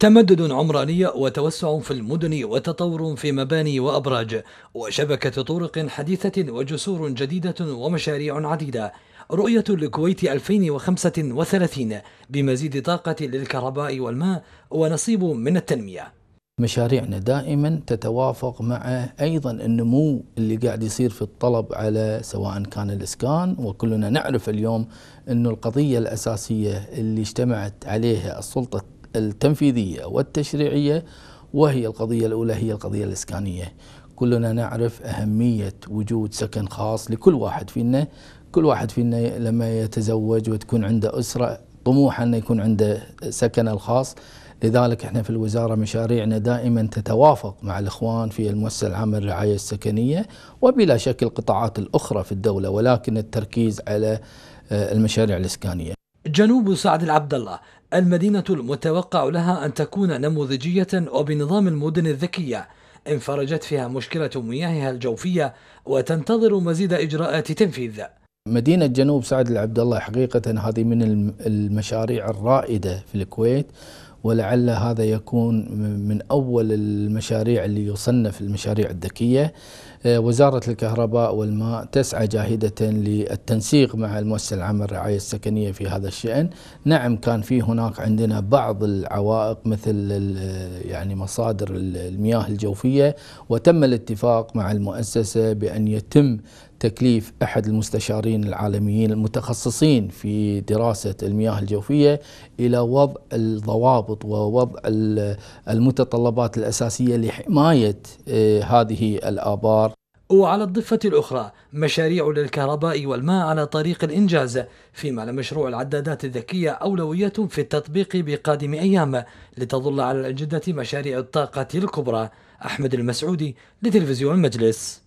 تمدد عمراني وتوسع في المدن وتطور في مباني وأبراج وشبكة طرق حديثة وجسور جديدة ومشاريع عديدة رؤية الكويت 2035 بمزيد طاقة للكهرباء والماء ونصيب من التنمية مشاريعنا دائما تتوافق مع ايضا النمو اللي قاعد يصير في الطلب على سواء كان الاسكان وكلنا نعرف اليوم انه القضيه الاساسيه اللي اجتمعت عليها السلطه التنفيذية والتشريعية وهي القضية الأولى هي القضية الإسكانية كلنا نعرف أهمية وجود سكن خاص لكل واحد فينا كل واحد فينا لما يتزوج وتكون عنده أسرة طموح أنه يكون عنده سكن الخاص لذلك احنا في الوزارة مشاريعنا دائما تتوافق مع الإخوان في المؤسسة العامة للرعاية السكنية وبلا شك القطاعات الأخرى في الدولة ولكن التركيز على آه، المشاريع الإسكانية جنوب سعد العبد الله المدينة المتوقع لها أن تكون نموذجية وبنظام المدن الذكية انفرجت فيها مشكلة مياهها الجوفية وتنتظر مزيد إجراءات تنفيذ مدينة جنوب سعد العبد الله حقيقة هذه من المشاريع الرائدة في الكويت ولعل هذا يكون من أول المشاريع اللي يصنف المشاريع الذكية وزارة الكهرباء والماء تسعى جاهدة للتنسيق مع المؤسسة العامة للرعاية السكنية في هذا الشأن نعم كان في هناك عندنا بعض العوائق مثل يعني مصادر المياه الجوفية وتم الاتفاق مع المؤسسة بأن يتم تكليف احد المستشارين العالميين المتخصصين في دراسه المياه الجوفيه الى وضع الضوابط ووضع المتطلبات الاساسيه لحمايه آه، هذه الابار وعلى الضفة الأخرى مشاريع للكهرباء والماء على طريق الإنجاز فيما لمشروع العدادات الذكية أولوية في التطبيق بقادم أيام لتظل على الأجدة مشاريع الطاقة الكبرى أحمد المسعودي لتلفزيون المجلس